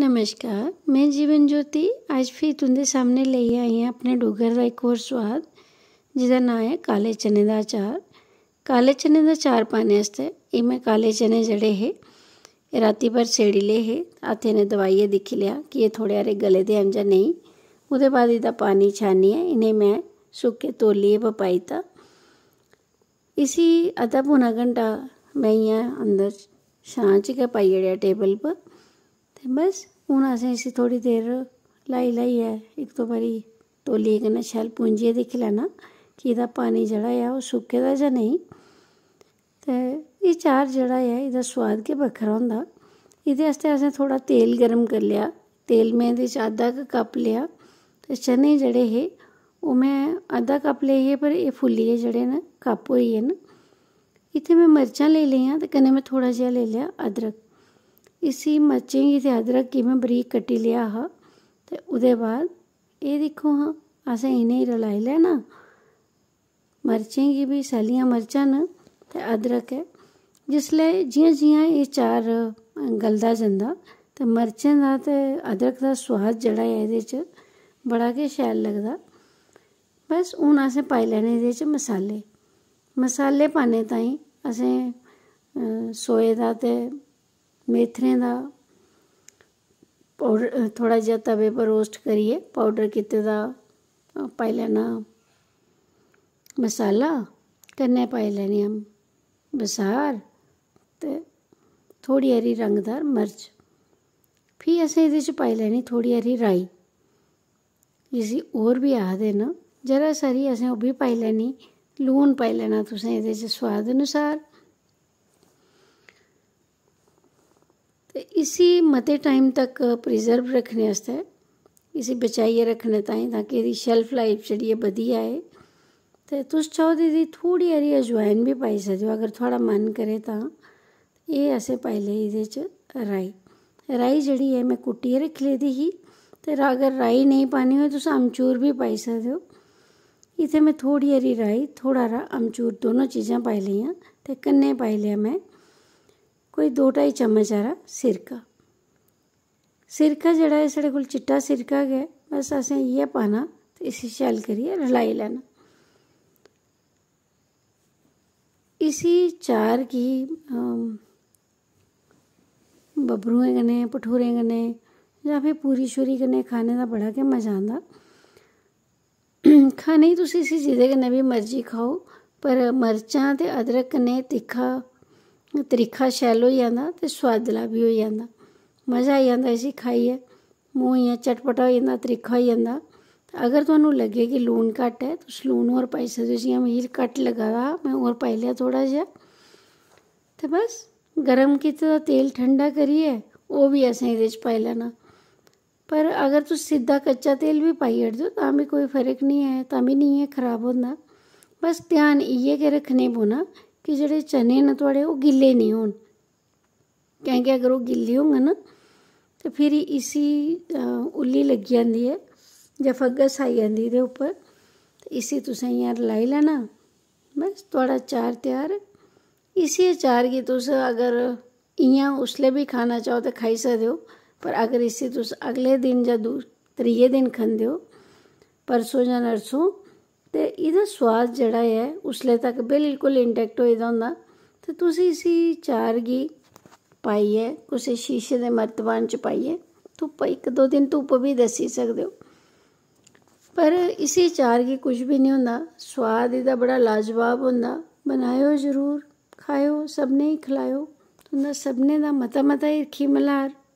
नमस्कार मैं जीवन ज्योति आज फिर तुंदे सामने ले आई हूँ अपने डूगर का एक और स्वाद जिदा ना है काले चने का अचार काले चने का अचार पाने ये मैं काले चने जड़े हे रात भर सेड़ी ले हे हाथी ने दवाइए दिखी लिया कि ये थोड़े हारे गले दे हम जा नहीं उदे बाद इदा पानी छानी है इन्हें मैं सुके तोलिए पाईता इसी अद्धा पौना घंटा मैं इं अंदर छां च गै पाई टेबल पर ते बस हून असें इसी थोह्ड़ी देर लाई ल्हाइयै इक दो बारी तौलिये कन्नै शैल पूंझियै दिक्खी लैना कि एह्दा पानी जेह्ड़ा ऐ ओह् सुक्के दा जां नेईं ते एह् चार जेह्ड़ा ऐ एह्दा सोआद गै बक्खरा होंदा एह्दे आस्तै असें थोह्ड़ा तेल गर्म करी लेआ तेल में एह्दे च अद्धा क कप लेआ ते चने जेह्ड़े हे ओह् में अद्धा कप ले हे पर एह् फुल्लियै जेह्ड़े न कप होई गे न इत्थै में मर्चां लेई लेइयां ते कन्नै में थोह्ड़ा जेहा लेई लेआ अदरक ਇਸੀ ਮਰਚੇ ਹੀ ਤੇ ਅਦਰਕ ਮੈਂ ਬਰੀਕ ਕੱਟੀ ਲਿਆ ਹਾਂ ਤੇ ਉਹਦੇ ਬਾਅਦ ਇਹ ਦੇਖੋ ਹਾਂ ਅਸੀਂ ਇਹਨੇ ਹੀ ਰਲਾਈ ਲੈਣਾ ਮਰਚੇ ਹੀ ਵੀ ਸਾਲੀਆਂ ਮਰਚਾਂ ਨਾ ਤੇ ਅਦਰਕ ਹੈ ਜਿਸ ਲਈ ਜਿਉਂ ਜਿਉਂ ਇਹ ਚਾਰ ਗਲਦਾ ਜਾਂਦਾ ਤੇ ਮਰਚੇ ਦਾ ਤੇ ਅਦਰਕ ਦਾ ਸਵਾਦ ਜੜਾ ਹੈ ਇਹਦੇ ਚ ਬੜਾ ਕੇ ਸ਼ੈਲ ਲੱਗਦਾ ਬਸ ਉਹਨਾਂ ਅਸੀਂ ਪਾਈ ਲੈਣੇ ਇਹਦੇ ਚ ਮਸਾਲੇ ਮਸਾਲੇ ਪਾਣੇ ਤਾਂ ਅਸੀਂ ਸੋਏ ਦਾ ਤੇ मेथरें का पाउडर थोड़ा जहा तवे पर रोस्ट करिए पाउडर किते दा पाई लेना मसाला कन्ने पाई लैनी बसार ते थोड़ी हारी रंगदार मर्च फिर असें ये च पाई लैनी थोड़ी हारी राई जिसी और भी आखदे न जरा सारी असें ओह् पाई लैनी लून पाई लैना तुसें एह्दे च स्वाद अनुसार ते इसी मते टाइम तक प्रिजर्व रखने आस्तै इसी बचाइयै रखने ताईं ताकि एह्दी शेल्फ लाइफ जेह्ड़ी ऐ बधी जाए ते तुस चाहो ते एह्दी थोह्ड़ी हारी अजवाइन भी पाई सकदे ओ अगर थुआढ़ा मन करे तां एह् असें पाई लेई एह्दे च राई राई जेह्ड़ी ऐ में कुट्टियै रक्खी लेदी ही ते अगर राई नेईं पानी होऐ तुस अमचूर भी पाई सकदे ओ इत्थै में थोह्ड़ी हारी राई थोह्ड़ा हारा अमचूर दोनों चीजां पाई लेइयां ते कन्नै पाई लेआ में कोई दो ढाई चम्मच हारा सिरका सिरका जड़ा है साढ़े को चिट्टा सिरका गै बस असें इ पाना तो इसी शैल करिए रलाई लैना इसी चार की बब्बरुएं कन्नै भठूरें कन्नै या फिर पूरी शूरी कन्नै खाने का बड़ा गै मज़ा आता खाने तुम इसी जिदे कन्नै भी मर्जी खाओ पर मर्चां ते अदरक कन्नै तिखा तरीका शैल हो जाता तो सोआदला भी हो जाता मज़ा आई जाता इसी खाइए मूँह इं चटपटा हो जाता तरीका हो जाता अगर तो लगे कि लून घट है तो लून और पाई सकते जो जियां घट घट्ट लग्गा दा मैं और पाई लिया थोड़ा जहा तो बस गर्म कीते तेल ठंडा करिए वह भी असें पाई लेना पर अगर तुम सीधा कच्चा तेल भी पाई ओड़दे तां बी कोई फर्क नहीं है तभी नहीं है खराब होता बस ध्यान इे रखने पौना कि जोड़े चने ਨੇ ਤੁਹਾਡੇ ਉਹ ਗਿੱਲੇ ਨਹੀਂ ਹੋਣ ਕਹਿੰਗੇ ਅਗਰ ਉਹ ਗਿੱਲੇ ਹੋਣਗੇ ਨਾ ਤੇ ਫਿਰ ਇਸੀ इसी ਲੱਗ ਜਾਂਦੀ ਹੈ ਜਾਂ ਫੰਗਸ ਆ ਜਾਂਦੀ ਇਹਦੇ ਉੱਪਰ ਤੇ ਇਸੀ ਤੁਸੀਂ लाई लेना बस थोड़ा चार तैयार इसी अचार की तुस अगर इं उसले भी खाना चाहो तो खाई सकते हो पर अगर इसी तुस अगले दिन या दू त्रीए दिन खंदे हो परसों या नरसों ਤੇ ਇਹਦਾ ਸਵਾਦ ਜਿਹੜਾ ਹੈ ਉਸਲੇ ਤੱਕ ਬਿਲਕੁਲ ਇੰਟੈਕਟ ਹੋਇਦਾ ਹੁੰਦਾ ਤੇ ਤੁਸੀਂ ਇਸੀ ਚਾਰ ਗੀ ਪਾਈਏ ਉਸੇ ਸ਼ੀਸ਼ੇ ਦੇ ਮਰਤਬਾਨ ਚ ਪਾਈਏ ਧੁੱਪ ਇੱਕ ਦੋ ਦਿਨ ਧੁੱਪ ਵੀ ਦੱਸੀ ਸਕਦੇ ਹੋ ਪਰ ਇਸੀ ਚਾਰ ਕੀ ਕੁਝ ਵੀ ਨਹੀਂ ਹੁੰਦਾ ਸਵਾਦ ਇਹਦਾ ਬੜਾ ਲਾਜਵਾਬ ਹੁੰਦਾ ਬਣਾਇਓ ਜ਼ਰੂਰ ਖਾਇਓ ਸਭ ਨੇ ਹੀ ਖਿਲਾਇਓ ਤੁੰਦਾ ਸਭ ਨੇ ਦਾ ਮਤਾ ਮਤਾ ਹੀ ਖਿਮਲਾਰ